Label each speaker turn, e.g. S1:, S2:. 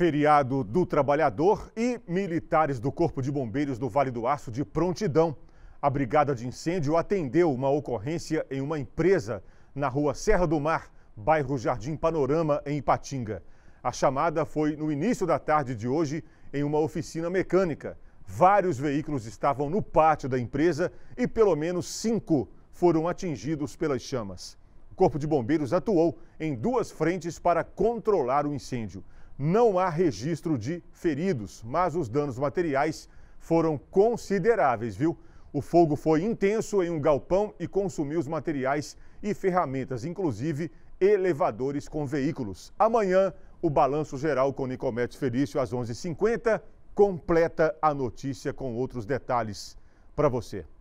S1: Feriado do Trabalhador e militares do Corpo de Bombeiros do Vale do Aço de prontidão. A Brigada de Incêndio atendeu uma ocorrência em uma empresa na rua Serra do Mar, bairro Jardim Panorama, em Ipatinga. A chamada foi no início da tarde de hoje em uma oficina mecânica. Vários veículos estavam no pátio da empresa e pelo menos cinco foram atingidos pelas chamas. O Corpo de Bombeiros atuou em duas frentes para controlar o incêndio não há registro de feridos, mas os danos materiais foram consideráveis, viu? O fogo foi intenso em um galpão e consumiu os materiais e ferramentas, inclusive elevadores com veículos. Amanhã, o Balanço Geral com Nicomedes Felício, às 11h50, completa a notícia com outros detalhes para você.